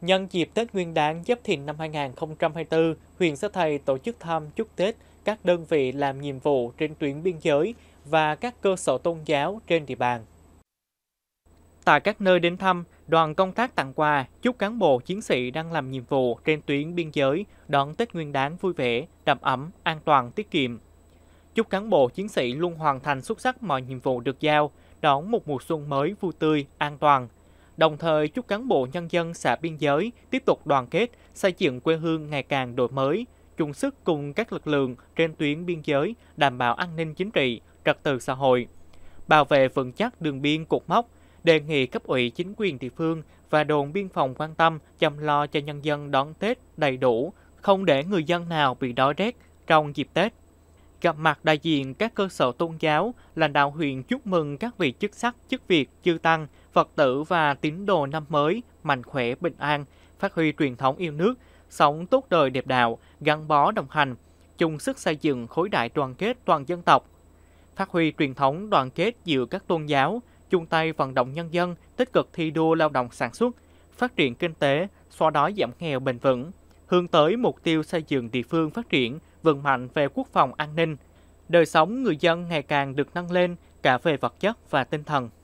Nhân dịp Tết Nguyên đán Giáp Thìn năm 2024, huyện Sa Thầy tổ chức thăm chúc Tết các đơn vị làm nhiệm vụ trên tuyến biên giới và các cơ sở tôn giáo trên địa bàn. Tại các nơi đến thăm, đoàn công tác tặng quà chúc cán bộ chiến sĩ đang làm nhiệm vụ trên tuyến biên giới đón Tết Nguyên đán vui vẻ, đầm ấm, an toàn, tiết kiệm. Chúc cán bộ chiến sĩ luôn hoàn thành xuất sắc mọi nhiệm vụ được giao, đón một mùa xuân mới vui tươi, an toàn – Đồng thời chúc cán bộ nhân dân xã biên giới tiếp tục đoàn kết, xây dựng quê hương ngày càng đổi mới, chung sức cùng các lực lượng trên tuyến biên giới đảm bảo an ninh chính trị, trật tự xã hội, bảo vệ vững chắc đường biên cột mốc, đề nghị cấp ủy chính quyền địa phương và đồn biên phòng quan tâm chăm lo cho nhân dân đón Tết đầy đủ, không để người dân nào bị đói rét trong dịp Tết. Gặp mặt đại diện các cơ sở tôn giáo, lãnh đạo huyện chúc mừng các vị chức sắc, chức việc, chư tăng Phật tử và tín đồ năm mới mạnh khỏe bình an, phát huy truyền thống yêu nước, sống tốt đời đẹp đạo, gắn bó đồng hành, chung sức xây dựng khối đại đoàn kết toàn dân tộc, phát huy truyền thống đoàn kết giữa các tôn giáo, chung tay vận động nhân dân tích cực thi đua lao động sản xuất, phát triển kinh tế, xóa đói giảm nghèo bền vững, hướng tới mục tiêu xây dựng địa phương phát triển, vững mạnh về quốc phòng an ninh, đời sống người dân ngày càng được nâng lên cả về vật chất và tinh thần.